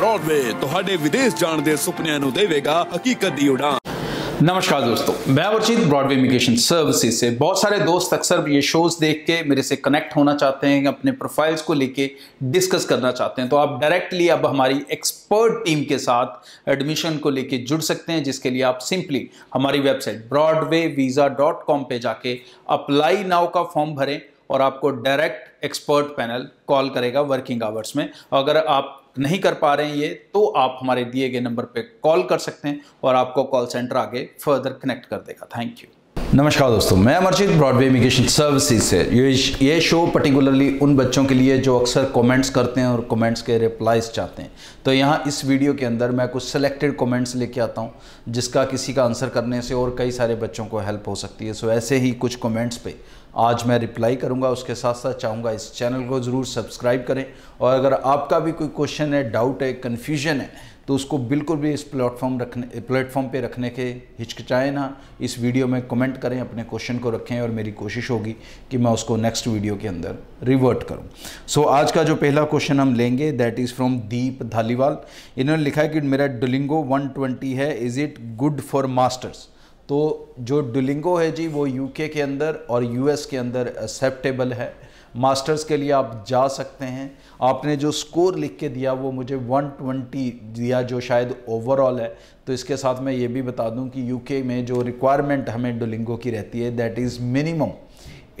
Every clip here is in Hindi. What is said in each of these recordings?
ब्रॉडवे तो विदेश ਜਾਣ ਦੇ ਸੁਪਨਿਆਂ ਨੂੰ ਦੇਵੇਗਾ ਹਕੀਕਤ ਦੀ ਉਡਾਨ नमस्कार दोस्तों मैं अवरजीत ब्रॉडवे इमिग्रेशन सर्विसेज से बहुत सारे दोस्त अक्सर ये शोज़ देख के मेरे से कनेक्ट होना चाहते हैं अपने प्रोफाइल्स को लेके डिस्कस करना चाहते हैं तो आप डायरेक्टली अब हमारी एक्सपर्ट टीम के साथ एडमिशन को लेके जुड़ सकते हैं जिसके लिए आप सिंपली हमारी website Broadway visa dot com पर जाके अप्लाई नाव का फॉर्म भरें और आपको डायरेक्ट एक्सपर्ट पैनल कॉल करेगा वर्किंग आवर्स में अगर आप नहीं कर पा रहे हैं ये तो आप हमारे दिए गए नंबर पे कॉल कर सकते हैं और आपको कॉल सेंटर आगे फर्दर कनेक्ट कर देगा थैंक यू नमस्कार दोस्तों मैं अमरजीत ब्रॉडवे इमिग्रेशन सर्विसेज से ये ये शो पर्टिकुलरली उन बच्चों के लिए जो अक्सर कमेंट्स करते हैं और कमेंट्स के रिप्लाइज चाहते हैं तो यहाँ इस वीडियो के अंदर मैं कुछ सिलेक्टेड कमेंट्स लेके आता हूँ जिसका किसी का आंसर करने से और कई सारे बच्चों को हेल्प हो सकती है सो ऐसे ही कुछ कॉमेंट्स पर आज मैं रिप्लाई करूँगा उसके साथ साथ चाहूँगा इस चैनल को ज़रूर सब्सक्राइब करें और अगर आपका भी कोई क्वेश्चन है डाउट है कन्फ्यूजन है तो उसको बिल्कुल भी इस प्लेटफॉर्म रखने प्लेटफॉर्म पे रखने के हिचकिचाए ना इस वीडियो में कमेंट करें अपने क्वेश्चन को रखें और मेरी कोशिश होगी कि मैं उसको नेक्स्ट वीडियो के अंदर रिवर्ट करूं सो so, आज का जो पहला क्वेश्चन हम लेंगे that is from Deep Dhaliwal इन्होंने लिखा है कि मेरा डुलिंगो वन है is it good for masters तो जो डुलिंगो है जी वो यू के अंदर और यू के अंदर एक्सेप्टेबल है मास्टर्स के लिए आप जा सकते हैं आपने जो स्कोर लिख के दिया वो मुझे 120 दिया जो शायद ओवरऑल है तो इसके साथ मैं ये भी बता दूं कि यूके में जो रिक्वायरमेंट हमें डोलिंगो की रहती है दैट इज़ मिनिमम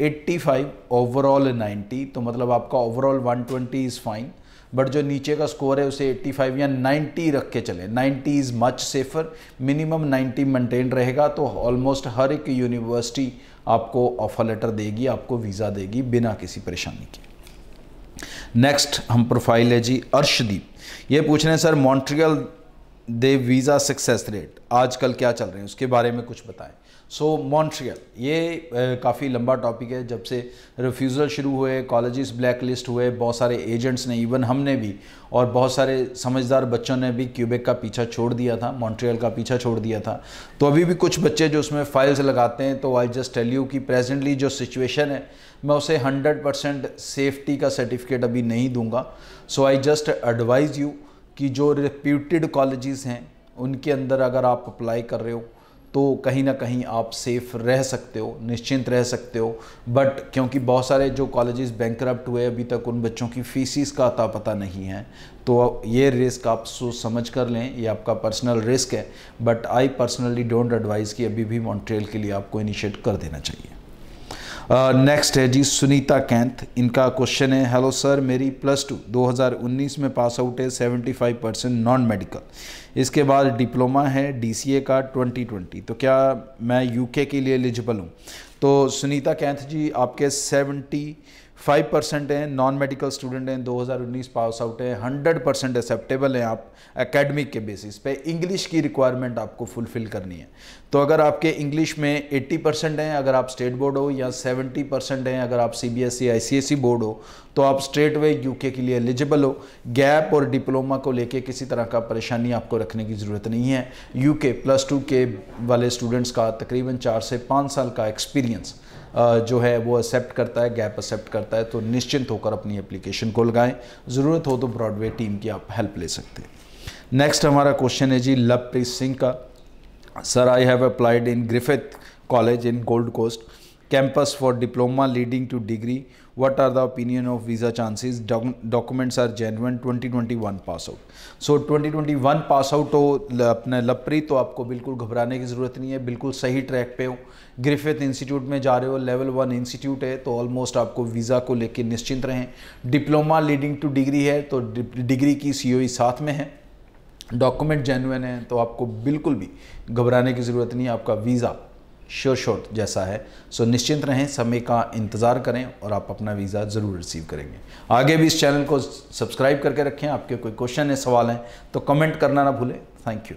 85 ओवरऑल 90 तो मतलब आपका ओवरऑल 120 इज़ फाइन बट जो नीचे का स्कोर है उसे 85 या 90 रख के चले 90 is much safer minimum 90 maintain रहेगा तो ऑलमोस्ट हर एक यूनिवर्सिटी आपको ऑफर लेटर देगी आपको वीज़ा देगी बिना किसी परेशानी के नेक्स्ट हम प्रोफाइल है जी अर्शदीप ये पूछ रहे हैं सर मॉन्ट्रियल दे वीज़ा सक्सेस रेट आजकल क्या चल रहे हैं उसके बारे में कुछ बताएं सो मॉन्ट्रियल ये काफ़ी लंबा टॉपिक है जब से रिफ्यूज़ल शुरू हुए कॉलेजेस ब्लैक लिस्ट हुए बहुत सारे एजेंट्स ने इवन हमने भी और बहुत सारे समझदार बच्चों ने भी क्यूबेक का पीछा छोड़ दिया था मॉन्ट्रियल का पीछा छोड़ दिया था तो अभी भी कुछ बच्चे जो उसमें फाइल्स लगाते हैं तो आई जस्ट टेल यू कि प्रेजेंटली जो सिचुएशन है मैं उसे हंड्रेड परसेंट सेफ्टी का सर्टिफिकेट अभी नहीं दूंगा so I just advise you कि जो रिप्यूटेड कॉलेज हैं उनके अंदर अगर आप अप्लाई कर रहे हो तो कहीं ना कहीं आप सेफ रह सकते हो निश्चिंत रह सकते हो बट क्योंकि बहुत सारे जो कॉलेजेस बैंक हुए अभी तक उन बच्चों की फीसिस का अता पता नहीं है तो ये रिस्क आप सोच समझ कर लें ये आपका पर्सनल रिस्क है but I personally don't advise कि अभी भी मॉन्ट्रियल के लिए आपको इनिशिएट कर देना चाहिए नेक्स्ट uh, है जी सुनीता कैंथ इनका क्वेश्चन है हेलो सर मेरी प्लस टू 2019 में पास आउट है 75 परसेंट नॉन मेडिकल इसके बाद डिप्लोमा है डीसीए का 2020 तो क्या मैं यूके के लिए एलिजिबल हूँ तो सुनीता कैंथ जी आपके सेवेंटी फाइव परसेंट हैं नॉन मेडिकल स्टूडेंट हैं 2019 पास आउट हैं हंड्रेड परसेंट एक्सेप्टेबल हैं आप एकेडमिक के बेसिस पे इंग्लिश की रिक्वायरमेंट आपको फुलफिल करनी है तो अगर आपके इंग्लिश में 80 परसेंट हैं अगर आप स्टेट बोर्ड हो या 70 परसेंट हैं अगर आप C B S E board हो तो आप स्ट्रेट वे यूके के लिए एलिजिबल हो गैप और डिप्लोमा को लेके किसी तरह का परेशानी आपको रखने की ज़रूरत नहीं है यूके प्लस टू के वाले स्टूडेंट्स का तकरीबन चार से पाँच साल का एक्सपीरियंस जो है वो एक्सेप्ट करता है गैप एक्सेप्ट करता है तो निश्चिंत होकर अपनी एप्लीकेशन को लगाएं ज़रूरत हो तो ब्रॉडवे टीम की आप हेल्प ले सकते हैं नेक्स्ट हमारा क्वेश्चन है जी लवप्रीत सिंह का sir I have applied in Griffith college in Gold Coast campus for diploma leading to degree degree are the opinion of visa visa documents are documents twenty twenty one pass out so twenty twenty one pass out हो अपने लपरी तो आपको बिल्कुल घबराने की ज़रूरत नहीं है बिल्कुल सही ट्रैक पे हो ग्रिफिथ इंस्टीट्यूट में जा रहे हो लेवल वन इंस्टीट्यूट है तो ऑलमोस्ट आपको वीज़ा को लेकर निश्चिंत रहें डिप्लोमा लीडिंग टू डिग्री है तो डिग्री की सी ओ e साथ में है डॉक्यूमेंट जेनुअन है तो आपको बिल्कुल भी घबराने की ज़रूरत नहीं है आपका वीज़ा श्योर शोर जैसा है सो निश्चिंत रहें समय का इंतज़ार करें और आप अपना वीज़ा ज़रूर रिसीव करेंगे आगे भी इस चैनल को सब्सक्राइब करके रखें आपके कोई क्वेश्चन है सवाल हैं तो कमेंट करना ना भूलें थैंक यू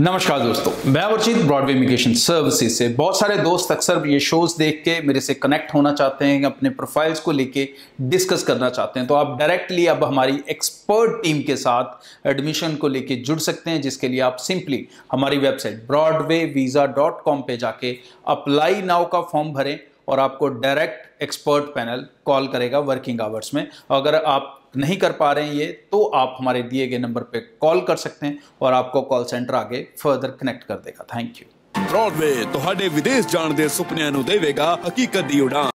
नमस्कार दोस्तों मैं अवरजीत ब्रॉडवे इमिग्रेशन सर्विसेज से बहुत सारे दोस्त अक्सर ये शोज देख के मेरे से कनेक्ट होना चाहते हैं अपने प्रोफाइल्स को लेके डिस्कस करना चाहते हैं तो आप डायरेक्टली अब हमारी एक्सपर्ट टीम के साथ एडमिशन को लेके जुड़ सकते हैं जिसके लिए आप सिंपली हमारी website Broadway visa dot com पर जाके अप्लाई नाव का फॉर्म भरें और आपको डायरेक्ट एक्सपर्ट पैनल कॉल करेगा वर्किंग आवर्स में अगर आप नहीं कर पा रहे हैं ये तो आप हमारे दिए गए नंबर पे कॉल कर सकते हैं और आपको कॉल सेंटर आगे फर्दर कनेक्ट कर देगा थैंक यू ब्रॉडवे तो विदेश जाने के सुपन देगा हकीकत दी उड़ान